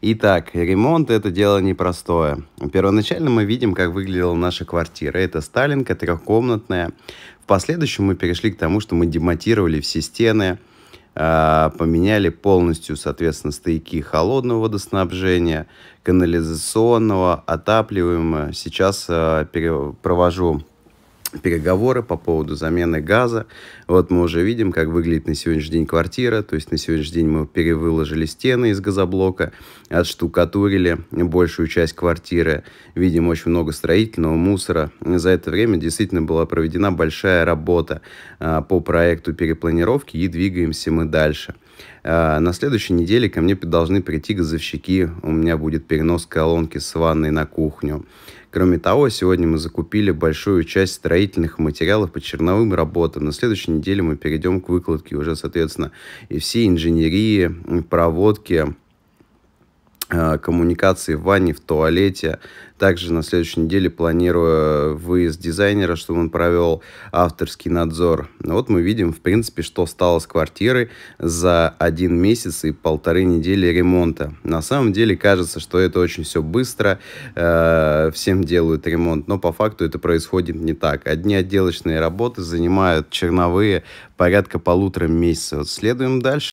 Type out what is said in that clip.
Итак, ремонт – это дело непростое. Первоначально мы видим, как выглядела наша квартира. Это Сталинка, трехкомнатная. В последующем мы перешли к тому, что мы демонтировали все стены, а, поменяли полностью, соответственно, стояки холодного водоснабжения, канализационного, отапливаемого. Сейчас а, провожу переговоры по поводу замены газа. Вот мы уже видим, как выглядит на сегодняшний день квартира. То есть на сегодняшний день мы перевыложили стены из газоблока, отштукатурили большую часть квартиры. Видим очень много строительного мусора. За это время действительно была проведена большая работа а, по проекту перепланировки и двигаемся мы дальше. А, на следующей неделе ко мне должны прийти газовщики. У меня будет перенос колонки с ванной на кухню. Кроме того, сегодня мы закупили большую часть строительных материалов по черновым работам. На следующей неделе мы перейдем к выкладке уже, соответственно, и все инженерии, проводки, Э, коммуникации в ванне, в туалете. Также на следующей неделе планирую э, выезд дизайнера, чтобы он провел авторский надзор. Ну вот мы видим, в принципе, что стало с квартирой за один месяц и полторы недели ремонта. На самом деле кажется, что это очень все быстро, э, всем делают ремонт, но по факту это происходит не так. Одни отделочные работы занимают черновые порядка полутора месяцев. Следуем дальше.